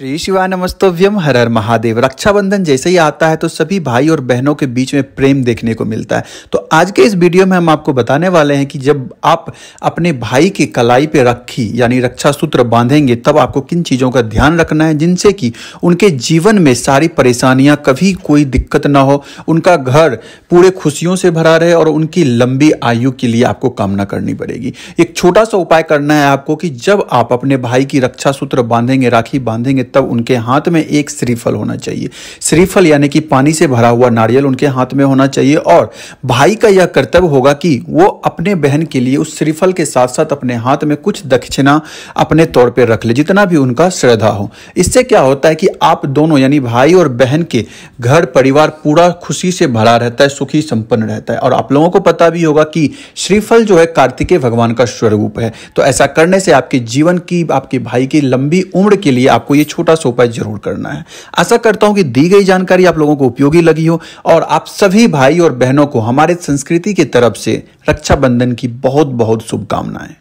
श्री शिवा नमस्तव्यम हर हर महादेव रक्षाबंधन जैसे ही आता है तो सभी भाई और बहनों के बीच में प्रेम देखने को मिलता है तो आज के इस वीडियो में हम आपको बताने वाले हैं कि जब आप अपने भाई की कलाई पे रखी यानी रक्षा सूत्र बांधेंगे तब आपको किन चीज़ों का ध्यान रखना है जिनसे कि उनके जीवन में सारी परेशानियाँ कभी कोई दिक्कत ना हो उनका घर पूरे खुशियों से भरा रहे और उनकी लंबी आयु के लिए आपको कामना करनी पड़ेगी एक छोटा सा उपाय करना है आपको कि जब आप अपने भाई की रक्षा सूत्र बांधेंगे राखी बांधेंगे तब उनके हाथ में एक श्रीफल होना चाहिए श्रीफल यानी कि पानी से भरा हुआ नारियल उनके हाथ में होना चाहिए और भाई का यह कर्तव्य होगा कि वो अपने बहन के लिए उस श्रीफल के साथ साथ अपने हाथ में कुछ दक्षिणा अपने तौर पर रख ले जितना भी उनका श्रद्धा हो इससे क्या होता है कि आप दोनों यानी भाई और बहन के घर परिवार पूरा खुशी से भरा रहता है सुखी संपन्न रहता है और आप लोगों को पता भी होगा कि श्रीफल जो है कार्तिकेय भगवान का स्वरूप है तो ऐसा करने से आपके जीवन की आपके भाई की लंबी उम्र के लिए आपको यह छोटा सा उपाय जरूर करना है आशा करता हूं कि दी गई जानकारी आप लोगों को उपयोगी लगी हो और आप सभी भाई और बहनों को हमारे संस्कृति की तरफ से रक्षाबंधन की बहुत बहुत शुभकामनाएं